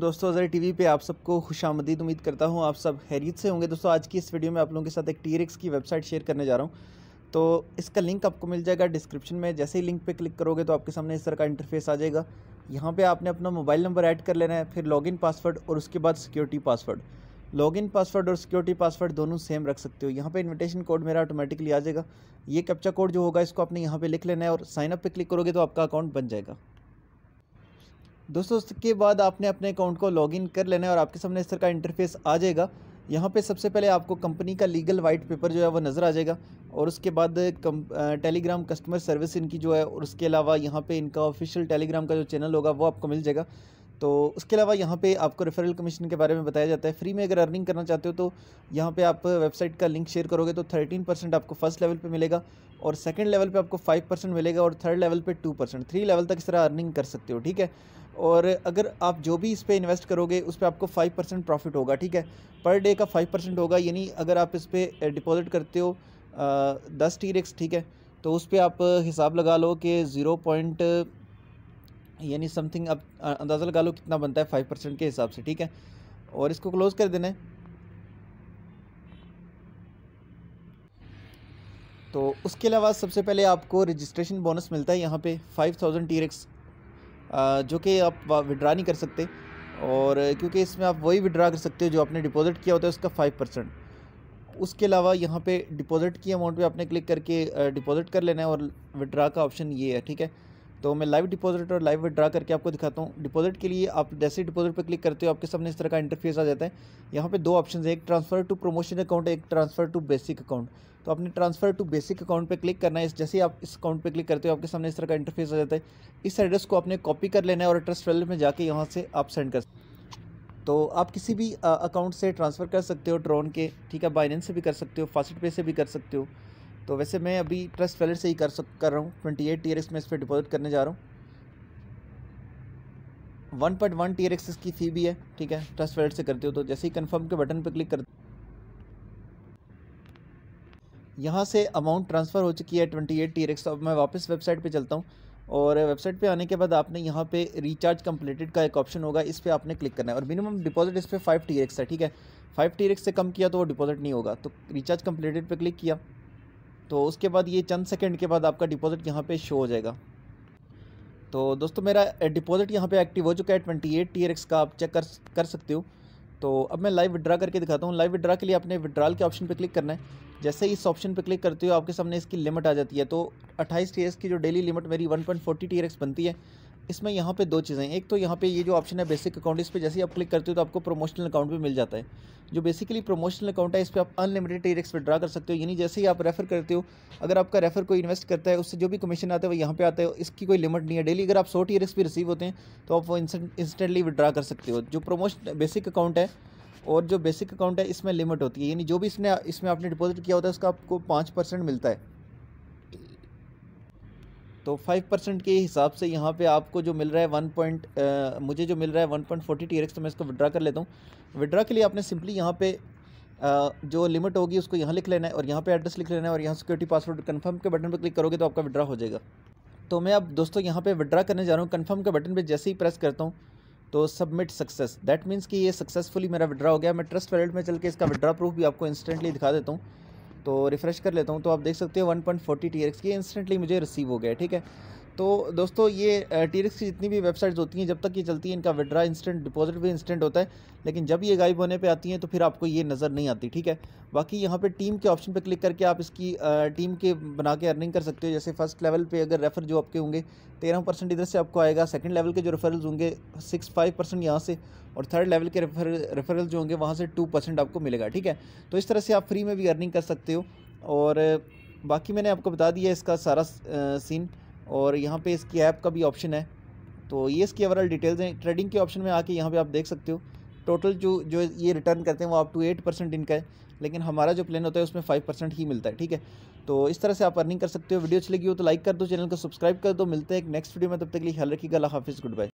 दोस्तों T TV पे आप सबको खुश आमदीद उम्मीद करता हूँ आप सब हैरियत से होंगे दोस्तों आज की इस वीडियो में आप लोगों के साथ एक टी की वेबसाइट शेयर करने जा रहा हूँ तो इसका लिंक आपको मिल जाएगा डिस्क्रिप्शन में जैसे ही लिंक पे क्लिक करोगे तो आपके सामने इस तरह का इंटरफेस आ जाएगा यहाँ पर आपने अपना मोबाइल नंबर ऐड कर लेना है फिर लॉगिन पासवर्ड और उसके बाद सिक्योरिटी पासवर्ड इन पासवर्ड और सिक्योरिटी पासवर्ड दोनों सेम रख सकते हो यहाँ पर इन्विटेशन कोड मेरा ऑटोमेटिकली आ जाएगा ये कैप्चा कोड जो होगा इसको आपने यहाँ पे लिख लेना है और साइन पर क्लिक करोगे तो आपका अकाउंट बन जाएगा दोस्तों उसके बाद आपने अपने अकाउंट को लॉगिन कर लेना है और आपके सामने इस तरह का इंटरफेस आ जाएगा यहाँ पे सबसे पहले आपको कंपनी का लीगल वाइट पेपर जो है वो नज़र आ जाएगा और उसके बाद टेलीग्राम कस्टमर सर्विस इनकी जो है और उसके अलावा यहाँ पे इनका ऑफिशियल टेलीग्राम का जो चैनल होगा वो आपको मिल जाएगा तो उसके अलावा यहाँ पे आपको रेफरल कमीशन के बारे में बताया जाता है फ्री में अगर अर्निंग करना चाहते हो तो यहाँ पे आप वेबसाइट का लिंक शेयर करोगे तो 13 परसेंट आपको फर्स्ट लेवल पे मिलेगा और सेकंड लेवल पे आपको 5 परसेंट मिलेगा और थर्ड लेवल पे 2 परसेंट थ्री लेवल तक इस तरह अर्निंग कर सकते हो ठीक है और अगर आप जो भी इस पर इन्वेस्ट करोगे उस पर आपको फाइव परसेंट प्रॉफिट होगा ठीक है पर डे का फाइव परसेंट होगा यानी अगर आप इस पर डिपॉजिट करते हो दस टी रिक्स ठीक है तो उस पर आप हिसाब लगा लो कि ज़ीरो पॉइंट यानी समथिंग आप अंदाज़ा लगा लो कितना बनता है फाइव परसेंट के हिसाब से ठीक है और इसको क्लोज़ कर देना है तो उसके अलावा सबसे पहले आपको रजिस्ट्रेशन बोनस मिलता है यहाँ पे फाइव थाउजेंड टी रिक्स जो कि आप विड्रा नहीं कर सकते और क्योंकि इसमें आप वही विड्रा कर सकते हो जो आपने डिपॉजिट किया होता है उसका फाइव परसेंट उसके अलावा यहाँ पे डिपॉजिट की अमाउंट पे आपने क्लिक करके डिपॉजिट कर लेना है और विड्रा का ऑप्शन ये है ठीक है तो मैं लाइव डिपॉजिट और लाइव विड्रा करके आपको दिखाता हूँ डिपॉजिट के लिए आप जैसे डिपॉजिट पर क्लिक करते हो आपके सामने इस तरह का इंटरफेस आ जाता है यहाँ पे दो ऑप्शन है एक ट्रांसफर टू प्रमोशन अकाउंट एक ट्रांसफर टू बेसिक अकाउंट तो आपने ट्रांसफर टू बेसिक अकाउंट पर क्लिक करना है जैसे ही आप इस अकाउंट पर क्लिक करते हो आपके सामने इस तरह का इंटरफेस आ जाता है इस एड्रेस को आपने कॉपी कर लेना है और ट्रस्ट वेल्ड में जाके यहाँ से आप सेंड कर तो आप किसी भी अकाउंट से ट्रांसफ़र कर सकते हो ड्रोन के ठीक है बाइनेंस से भी कर सकते हो फास्ट पे से भी कर सकते हो तो वैसे मैं अभी ट्रस्ट वैलेट से ही कर सक कर रहा हूँ ट्वेंटी एट टी एक्स में इस पर डिपॉजिट करने जा रहा हूँ one point one T R X fee भी है ठीक है ट्रस्ट वैलेट से करते हो तो जैसे ही कन्फर्म के बटन पर क्लिक कर यहाँ से अमाउंट ट्रांसफ़र हो चुकी है ट्वेंटी एट टी एक्स तो अब मैं वापस वेबसाइट पर चलता हूँ और वेबसाइट पे आने के बाद आपने यहाँ पे रिचार्ज कम्प्लीटेड का एक ऑप्शन होगा इस पर आपने क्लिक करना है और मिनिमम डिपॉजिट इस पर फाइव टी है ठीक है फाइव टी से कम किया तो वो डिपॉजिट नहीं होगा तो रिचार्ज कम्प्लीटेड पे क्लिक किया तो उसके बाद ये चंद सेकंड के बाद आपका डिपॉज़िट यहाँ पे शो हो जाएगा तो दोस्तों मेरा डिपॉज़िट यहाँ पे एक्टिव हो चुका है ट्वेंटी एट टी का आप चेक कर कर सकते हो तो अब मैं लाइव विड्रा करके दिखाता हूँ लाइव विड्रा के लिए आपने विड्रॉल के ऑप्शन पर क्लिक करना है जैसे इस ऑप्शन पर क्लिक करते हो आपके सामने इसकी लिमिट आ जाती है तो अट्ठाईस टी की जो डेली लिमिट मेरी वन पॉइंट बनती है इसमें यहाँ पे दो चीज़ें एक तो यहाँ पे ये जो ऑप्शन है बेसिक अकाउंट इस पर जैसे ही आप क्लिक करते हो तो आपको प्रमोशनल अकाउंट भी मिल जाता है जो बेसिकली प्रमोशनल अकाउंट है इस पर आप अनलिमिटेड टी रेक्स विड्रा कर सकते हो यानी जैसे ही आप रेफर करते हो अगर आपका रेफर कोई इन्वेस्ट करता है उससे जो भी कमीशन आता है वो यहाँ पे आता है इसकी कोई लिमिट नहीं है डेली अगर आप सौ टी भी रिसीव होते हैं तो आप वो इंस्टेंटली विड्रा कर सकते हो जो प्रोमोशन बेसिक अकाउंट है और जो बेसिक अकाउंट है इसमें लिमिट होती है यानी जो भी इसने इसमें आपने डिपॉजिट किया होता है उसका आपको पाँच परसेंट मिलता है तो फाइव परसेंट के हिसाब से यहाँ पे आपको जो मिल रहा है वन पॉइंट मुझे जो मिल रहा है वन पॉइंट फोर्टी टी तो मैं इसको विड्रा कर लेता हूँ विड्रा के लिए आपने सिंपली यहाँ पे आ, जो लिमिट होगी उसको यहाँ लिख लेना है और यहाँ पे एड्रेस लिख लेना है और यहाँ सिक्योरिटी पासवर्ड कन्फर्म के बटन पर क्लिक करोगे तो आपका विड्रा हो जाएगा तो मैं अब दोस्तों यहाँ पर विड्रा करने जा रहा हूँ कन्फर्म के बटन पर जैसे ही प्रेस करता हूँ तो सबमिट सक्सेस दैट मीन्स कि ये सक्सेसफुली मेरा विड्रा हो गया मैं ट्रस्ट वैलेट में चल के इसका विड्रा प्रूफ भी आपको इंस्टेंटली दिखा देता हूँ तो रिफ़्रेश कर लेता हूँ तो आप देख सकते हो 1.40 पॉइंट की इंस्टेंटली मुझे रिसीव हो गया ठीक है तो दोस्तों ये टी रिक्स की जितनी भी वेबसाइट्स होती हैं जब तक ये चलती हैं इनका विड्रा इंस्टेंट डिपॉजिट भी इंस्टेंट होता है लेकिन जब ये गायब होने पे आती हैं तो फिर आपको ये नज़र नहीं आती ठीक है बाकी यहाँ पे टीम के ऑप्शन पे क्लिक करके आप इसकी टीम के बना के अर्निंग कर सकते हो जैसे फर्स्ट लेवल पर अगर रेफ़र जो आपके होंगे तेरह परसेंट इधर से आपको आएगा सेकेंड लेवल के जो रेफरल्स होंगे सिक्स फाइव परसेंट यहाँ से और थर्ड लेवल के रेफर रेफरल जो होंगे वहाँ से टू परसेंट आपको मिलेगा ठीक है तो इस तरह से आप फ्री में भी अर्निंग कर सकते हो और बाकी मैंने आपको बता दिया इसका सारा सीन और यहाँ पे इसकी ऐप का भी ऑप्शन है तो ये इसकी ओवरऑल डिटेल्स हैं ट्रेडिंग के ऑप्शन में आके यहाँ पे आप देख सकते हो टोटल जो जो ये रिटर्न करते हैं वो आप टू एट परसेंट इनका है लेकिन हमारा जो प्लान होता है उसमें फाइव परसेंट ही मिलता है ठीक है तो इस तरह से आप अर्निंग कर सकते हो वीडियो अच्छी लगी हो तो लाइक कर दो चैनल को सब्सक्राइब कर दो मिलते हैं एक नेक्स्ट वीडियो में तब तक के लिए ख्याल रखिएगा हाफिज़ गुड बाय